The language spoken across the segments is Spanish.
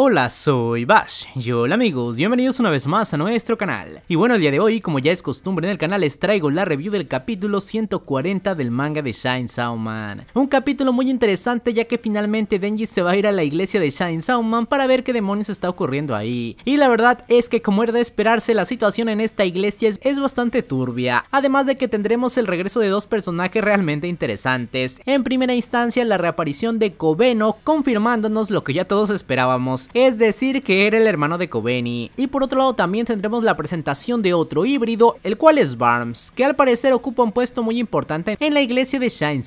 Hola, soy Bash. Y hola amigos, bienvenidos una vez más a nuestro canal. Y bueno, el día de hoy, como ya es costumbre en el canal, les traigo la review del capítulo 140 del manga de Shine Sauman. Un capítulo muy interesante ya que finalmente Denji se va a ir a la iglesia de Shine Sauman para ver qué demonios está ocurriendo ahí. Y la verdad es que como era de esperarse, la situación en esta iglesia es, es bastante turbia. Además de que tendremos el regreso de dos personajes realmente interesantes. En primera instancia, la reaparición de Kobeno confirmándonos lo que ya todos esperábamos es decir que era el hermano de Koveni Y por otro lado también tendremos la presentación de otro híbrido, el cual es Barms que al parecer ocupa un puesto muy importante en la iglesia de Shine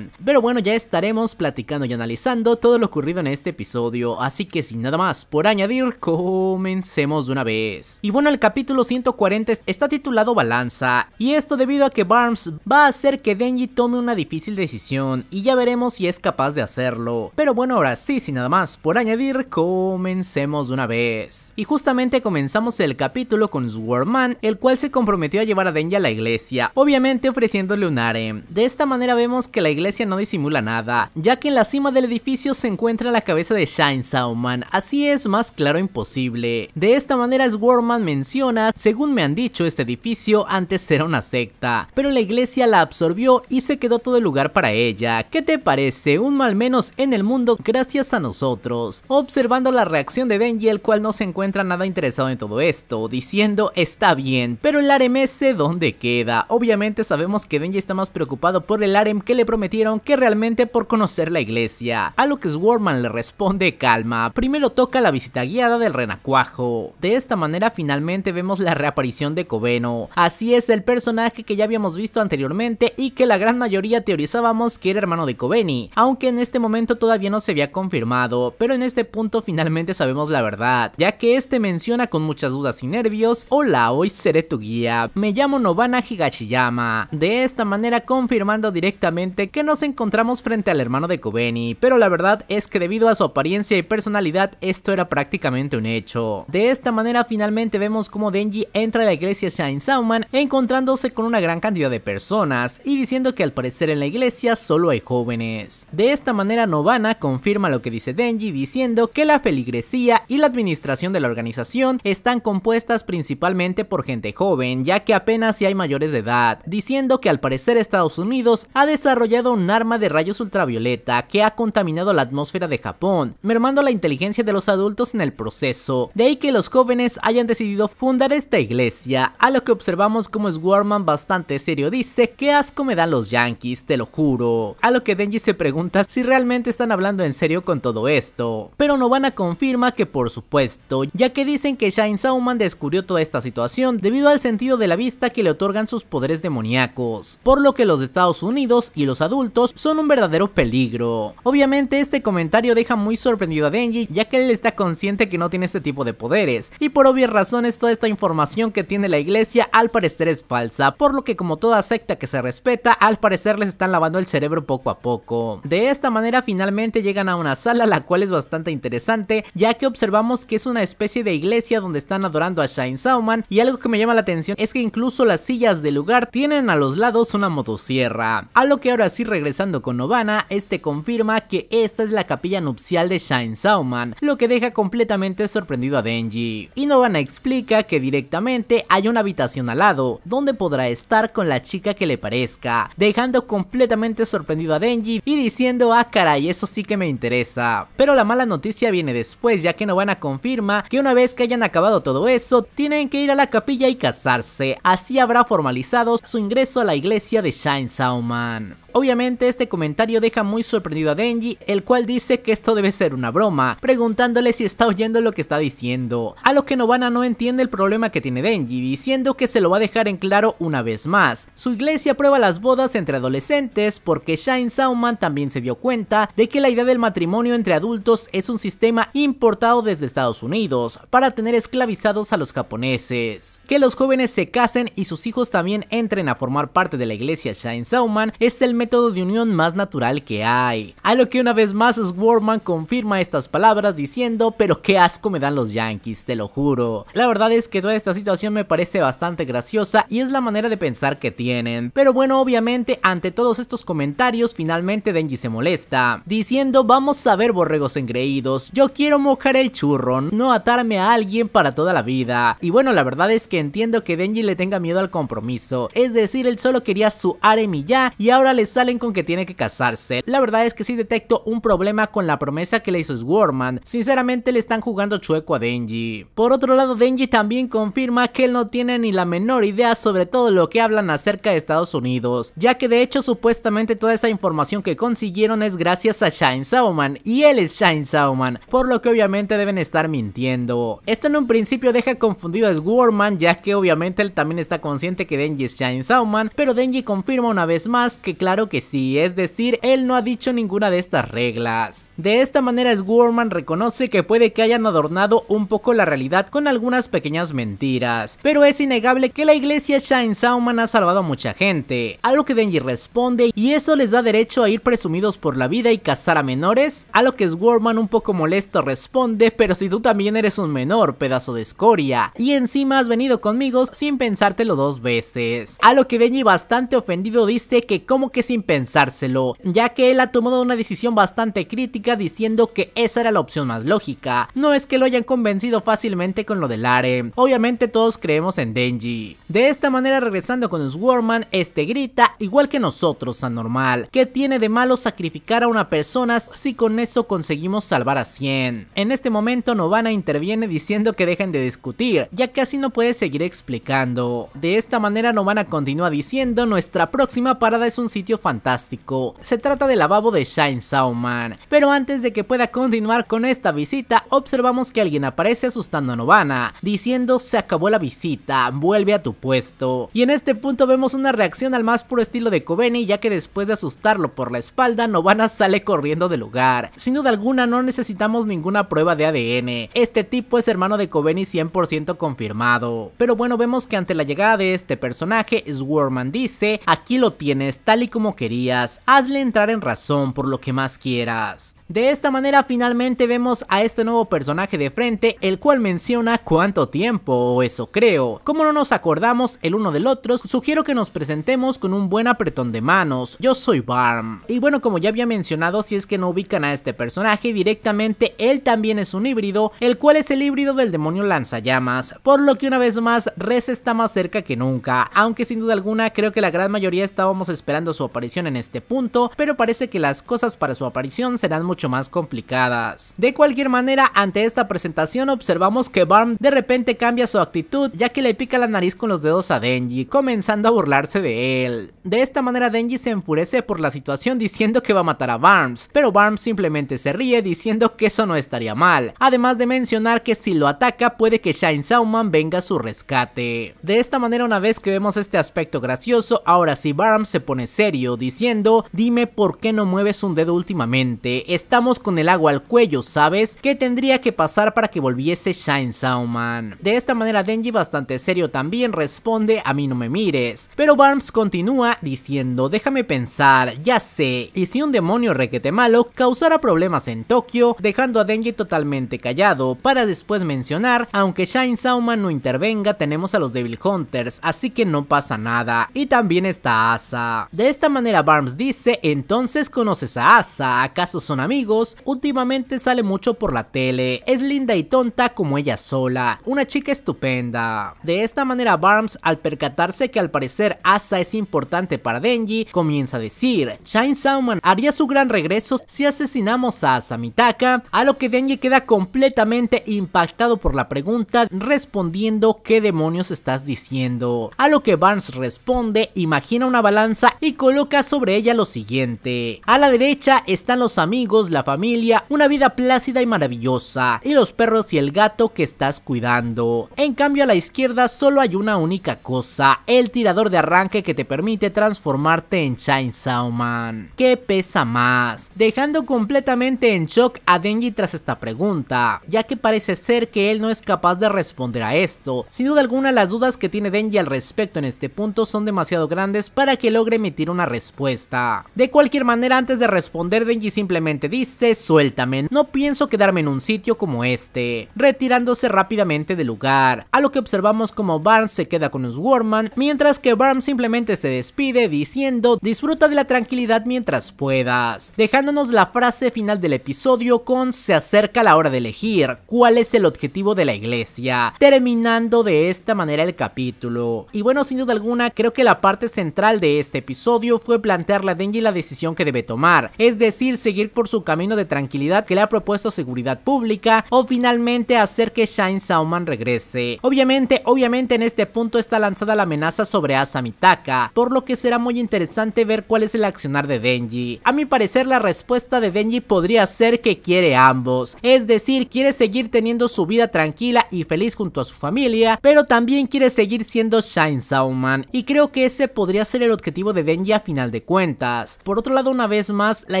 Pero bueno, ya estaremos platicando y analizando todo lo ocurrido en este episodio, así que sin nada más por añadir, comencemos de una vez. Y bueno, el capítulo 140 está titulado Balanza, y esto debido a que Barms va a hacer que Denji tome una difícil decisión, y ya veremos si es capaz de hacerlo. Pero bueno, ahora sí, sin nada más por añadir, comencemos comencemos de una vez. Y justamente comenzamos el capítulo con Swordman, el cual se comprometió a llevar a Denji a la iglesia, obviamente ofreciéndole un harem. De esta manera vemos que la iglesia no disimula nada, ya que en la cima del edificio se encuentra la cabeza de Shine Sauman, así es más claro imposible. De esta manera Swordman menciona, según me han dicho este edificio antes era una secta, pero la iglesia la absorbió y se quedó todo el lugar para ella. ¿Qué te parece? Un mal menos en el mundo gracias a nosotros. Observando la reacción de Denji el cual no se encuentra nada interesado en todo esto, diciendo está bien, pero el harem ese dónde queda. Obviamente sabemos que Denji está más preocupado por el harem que le prometieron que realmente por conocer la iglesia, a lo que Swarman le responde calma, primero toca la visita guiada del renacuajo. De esta manera finalmente vemos la reaparición de Cobeno. así es el personaje que ya habíamos visto anteriormente y que la gran mayoría teorizábamos que era hermano de Cobeni, aunque en este momento todavía no se había confirmado, pero en este punto finalmente sabemos la verdad, ya que este menciona con muchas dudas y nervios, hola, hoy seré tu guía, me llamo Novana Higashiyama, de esta manera confirmando directamente que nos encontramos frente al hermano de Kobeni, pero la verdad es que debido a su apariencia y personalidad esto era prácticamente un hecho. De esta manera finalmente vemos como Denji entra a la iglesia Shine Sauman encontrándose con una gran cantidad de personas y diciendo que al parecer en la iglesia solo hay jóvenes. De esta manera Novana confirma lo que dice Denji diciendo que la feligresía y la administración de la organización están compuestas principalmente por gente joven, ya que apenas si hay mayores de edad, diciendo que al parecer Estados Unidos ha desarrollado un arma de rayos ultravioleta que ha contaminado la atmósfera de Japón, mermando la inteligencia de los adultos en el proceso. De ahí que los jóvenes hayan decidido fundar esta iglesia, a lo que observamos como Warman bastante serio dice, que asco me dan los yankees, te lo juro. A lo que Denji se pregunta si realmente están hablando en serio con todo esto, pero no van a confirma que por supuesto, ya que dicen que Shine Sauman descubrió toda esta situación debido al sentido de la vista que le otorgan sus poderes demoníacos, por lo que los Estados Unidos y los adultos son un verdadero peligro. Obviamente este comentario deja muy sorprendido a Denji ya que él está consciente que no tiene este tipo de poderes y por obvias razones toda esta información que tiene la iglesia al parecer es falsa, por lo que como toda secta que se respeta al parecer les están lavando el cerebro poco a poco. De esta manera finalmente llegan a una sala la cual es bastante interesante ya que observamos que es una especie de iglesia donde están adorando a Shine Sauman y algo que me llama la atención es que incluso las sillas del lugar tienen a los lados una motosierra. A lo que ahora sí regresando con Novana, este confirma que esta es la capilla nupcial de Shine Sauman, lo que deja completamente sorprendido a Denji. Y Novana explica que directamente hay una habitación al lado, donde podrá estar con la chica que le parezca, dejando completamente sorprendido a Denji y diciendo ah caray eso sí que me interesa. Pero la mala noticia viene después ya que Novana confirma que una vez que hayan acabado todo eso, tienen que ir a la capilla y casarse, así habrá formalizado su ingreso a la iglesia de Shine Sauman. Obviamente este comentario deja muy sorprendido a Denji, el cual dice que esto debe ser una broma, preguntándole si está oyendo lo que está diciendo, a lo que Nobana no entiende el problema que tiene Denji, diciendo que se lo va a dejar en claro una vez más. Su iglesia prueba las bodas entre adolescentes porque Shine Sauman también se dio cuenta de que la idea del matrimonio entre adultos es un sistema importado desde Estados Unidos para tener esclavizados a los japoneses. Que los jóvenes se casen y sus hijos también entren a formar parte de la iglesia Shine Sauman es el método de unión más natural que hay. A lo que una vez más Swarman confirma estas palabras diciendo, pero qué asco me dan los Yankees, te lo juro. La verdad es que toda esta situación me parece bastante graciosa y es la manera de pensar que tienen. Pero bueno, obviamente ante todos estos comentarios finalmente Denji se molesta, diciendo vamos a ver borregos engreídos, yo quiero mojar el churro, no atarme a alguien para toda la vida. Y bueno, la verdad es que entiendo que Denji le tenga miedo al compromiso, es decir, él solo quería su aremi ya, y ahora le pues salen con que tiene que casarse. La verdad es que sí detecto un problema con la promesa que le hizo Swarman. Sinceramente le están jugando chueco a Denji. Por otro lado, Denji también confirma que él no tiene ni la menor idea sobre todo lo que hablan acerca de Estados Unidos, ya que de hecho supuestamente toda esa información que consiguieron es gracias a Shine Sauman y él es Shine Sauman, por lo que obviamente deben estar mintiendo. Esto en un principio deja confundido a Swarman ya que obviamente él también está consciente que Denji es Shine Sauman, pero Denji confirma una vez más que claro que sí, es decir, él no ha dicho ninguna de estas reglas. De esta manera Swarman reconoce que puede que hayan adornado un poco la realidad con algunas pequeñas mentiras, pero es innegable que la iglesia Shine Sauman ha salvado a mucha gente, a lo que Denji responde y eso les da derecho a ir presumidos por la vida y cazar a menores, a lo que Swarman un poco molesto responde, pero si tú también eres un menor, pedazo de escoria, y encima has venido conmigo sin pensártelo dos veces, a lo que Denji bastante ofendido dice que como que sin pensárselo, ya que él ha tomado una decisión bastante crítica diciendo que esa era la opción más lógica. No es que lo hayan convencido fácilmente con lo del Are, obviamente todos creemos en Denji. De esta manera regresando con Swarman, este grita igual que nosotros anormal, ¿qué tiene de malo sacrificar a una persona si con eso conseguimos salvar a 100? En este momento Novana interviene diciendo que dejen de discutir, ya que así no puede seguir explicando. De esta manera Novana continúa diciendo nuestra próxima parada es un sitio fantástico. Se trata del lavabo de Shine Sauman, pero antes de que pueda continuar con esta visita, observamos que alguien aparece asustando a Novana, diciendo se acabó la visita, vuelve a tu puesto. Y en este punto vemos una reacción al más puro estilo de y ya que después de asustarlo por la espalda, Novana sale corriendo del lugar. Sin duda alguna no necesitamos ninguna prueba de ADN, este tipo es hermano de Kobeni 100% confirmado. Pero bueno, vemos que ante la llegada de este personaje, Swarman dice, aquí lo tienes, tal y como querías, hazle entrar en razón por lo que más quieras. De esta manera finalmente vemos a este nuevo personaje de frente, el cual menciona cuánto tiempo, o eso creo. Como no nos acordamos el uno del otro, sugiero que nos presentemos con un buen apretón de manos. Yo soy Barm. Y bueno, como ya había mencionado, si es que no ubican a este personaje directamente, él también es un híbrido, el cual es el híbrido del demonio lanzallamas, por lo que una vez más Res está más cerca que nunca, aunque sin duda alguna creo que la gran mayoría estábamos esperando su aparición en este punto, pero parece que las cosas para su aparición serán mucho más complicadas. De cualquier manera, ante esta presentación observamos que Barm de repente cambia su actitud ya que le pica la nariz con los dedos a Denji, comenzando a burlarse de él. De esta manera Denji se enfurece por la situación diciendo que va a matar a Barnes, pero Barnes simplemente se ríe diciendo que eso no estaría mal, además de mencionar que si lo ataca puede que Shine Sauman venga a su rescate. De esta manera una vez que vemos este aspecto gracioso, ahora sí Barnes se pone serio diciendo, dime por qué no mueves un dedo últimamente, estamos con el agua al cuello, ¿sabes? ¿Qué tendría que pasar para que volviese Shine Sauman? De esta manera Denji bastante serio también responde a mí no me mires. Pero Barms continúa diciendo déjame pensar, ya sé, y si un demonio requete malo causara problemas en Tokio, dejando a Denji totalmente callado, para después mencionar, aunque Shine Sauman no intervenga tenemos a los Devil Hunters, así que no pasa nada, y también está Asa. De esta manera Barms dice entonces conoces a Asa, ¿acaso son amigos? últimamente sale mucho por la tele, es linda y tonta como ella sola, una chica estupenda. De esta manera Barnes, al percatarse que al parecer Asa es importante para Denji, comienza a decir, Shine Sauman haría su gran regreso si asesinamos a Asa Mitaka, a lo que Denji queda completamente impactado por la pregunta, respondiendo qué demonios estás diciendo. A lo que Barnes responde, imagina una balanza y coloca sobre ella lo siguiente. A la derecha están los amigos la familia, una vida plácida y maravillosa, y los perros y el gato que estás cuidando. En cambio a la izquierda solo hay una única cosa, el tirador de arranque que te permite transformarte en Chainsaw Man. ¿Qué pesa más? Dejando completamente en shock a Denji tras esta pregunta, ya que parece ser que él no es capaz de responder a esto. Sin duda alguna las dudas que tiene Denji al respecto en este punto son demasiado grandes para que logre emitir una respuesta. De cualquier manera antes de responder Denji simplemente dice dice suéltame, no pienso quedarme en un sitio como este, retirándose rápidamente del lugar, a lo que observamos como Barnes se queda con Swarman, mientras que Barnes simplemente se despide diciendo disfruta de la tranquilidad mientras puedas, dejándonos la frase final del episodio con se acerca la hora de elegir cuál es el objetivo de la iglesia, terminando de esta manera el capítulo. Y bueno, sin duda alguna, creo que la parte central de este episodio fue plantearle a Denji la decisión que debe tomar, es decir, seguir por su camino de tranquilidad que le ha propuesto seguridad pública o finalmente hacer que Shine Sauman regrese. Obviamente, obviamente en este punto está lanzada la amenaza sobre Asamitaka, por lo que será muy interesante ver cuál es el accionar de Denji. A mi parecer la respuesta de Denji podría ser que quiere ambos, es decir, quiere seguir teniendo su vida tranquila y feliz junto a su familia, pero también quiere seguir siendo Shine Sauman y creo que ese podría ser el objetivo de Denji a final de cuentas. Por otro lado, una vez más, la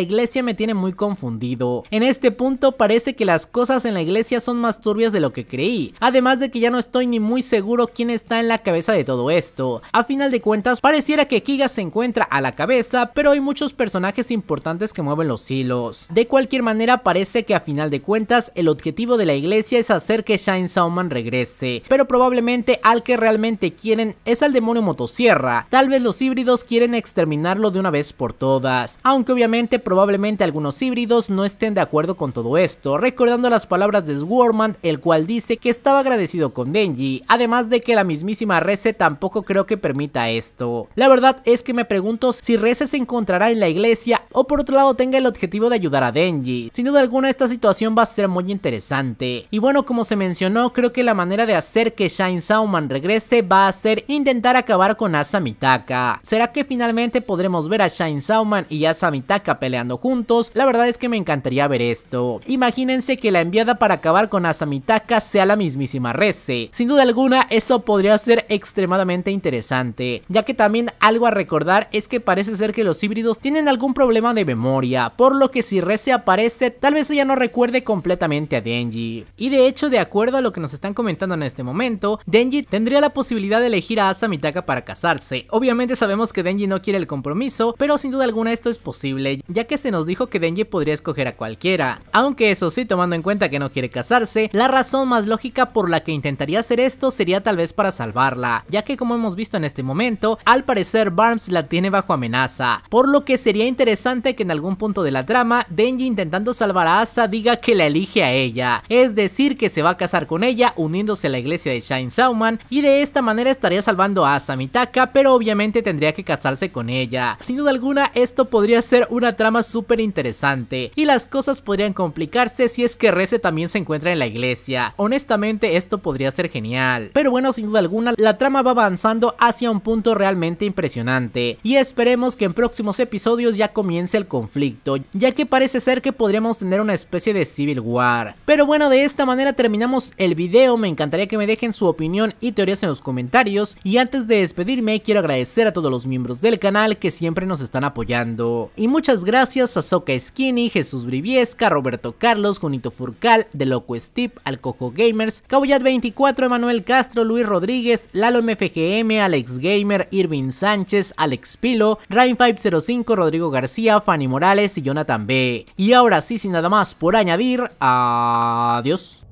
iglesia me tiene muy confundido confundido. En este punto parece que las cosas en la iglesia son más turbias de lo que creí, además de que ya no estoy ni muy seguro quién está en la cabeza de todo esto. A final de cuentas, pareciera que Kiga se encuentra a la cabeza, pero hay muchos personajes importantes que mueven los hilos. De cualquier manera, parece que a final de cuentas, el objetivo de la iglesia es hacer que Shine Sauman regrese, pero probablemente al que realmente quieren es al demonio motosierra. Tal vez los híbridos quieren exterminarlo de una vez por todas, aunque obviamente probablemente algunos híbridos no estén de acuerdo con todo esto, recordando las palabras de Swarman, el cual dice que estaba agradecido con Denji, además de que la mismísima Reze tampoco creo que permita esto. La verdad es que me pregunto si Reze se encontrará en la iglesia o por otro lado tenga el objetivo de ayudar a Denji. Sin duda alguna esta situación va a ser muy interesante. Y bueno, como se mencionó, creo que la manera de hacer que Shine Sauman regrese va a ser intentar acabar con Asamitaka, ¿Será que finalmente podremos ver a Shine Sauman y Asamitaka peleando juntos? La verdad es que me encantaría ver esto. Imagínense que la enviada para acabar con Asamitaka sea la mismísima Reze. Sin duda alguna, eso podría ser extremadamente interesante, ya que también algo a recordar es que parece ser que los híbridos tienen algún problema de memoria, por lo que si Reze aparece, tal vez ella no recuerde completamente a Denji. Y de hecho, de acuerdo a lo que nos están comentando en este momento, Denji tendría la posibilidad de elegir a Asamitaka para casarse. Obviamente sabemos que Denji no quiere el compromiso, pero sin duda alguna esto es posible, ya que se nos dijo que Denji podría podría escoger a cualquiera, aunque eso sí tomando en cuenta que no quiere casarse, la razón más lógica por la que intentaría hacer esto sería tal vez para salvarla, ya que como hemos visto en este momento, al parecer Barnes la tiene bajo amenaza, por lo que sería interesante que en algún punto de la trama, Denji intentando salvar a Asa diga que la elige a ella, es decir que se va a casar con ella uniéndose a la iglesia de Shine Sauman y de esta manera estaría salvando a Asa Mitaka pero obviamente tendría que casarse con ella, sin duda alguna esto podría ser una trama súper interesante y las cosas podrían complicarse si es que Reze también se encuentra en la iglesia. Honestamente esto podría ser genial, pero bueno sin duda alguna la trama va avanzando hacia un punto realmente impresionante, y esperemos que en próximos episodios ya comience el conflicto, ya que parece ser que podríamos tener una especie de Civil War. Pero bueno de esta manera terminamos el video, me encantaría que me dejen su opinión y teorías en los comentarios, y antes de despedirme quiero agradecer a todos los miembros del canal que siempre nos están apoyando. Y muchas gracias a Soka Skin Jesús Briviesca, Roberto Carlos, Junito Furcal, De Loco Steve, Alcojo Gamers, Caboyat 24, Emanuel Castro, Luis Rodríguez, Lalo MFGM, Alex Gamer, Irving Sánchez, Alex Pilo, Rain 505, Rodrigo García, Fanny Morales y Jonathan B. Y ahora sí, sin nada más por añadir, adiós.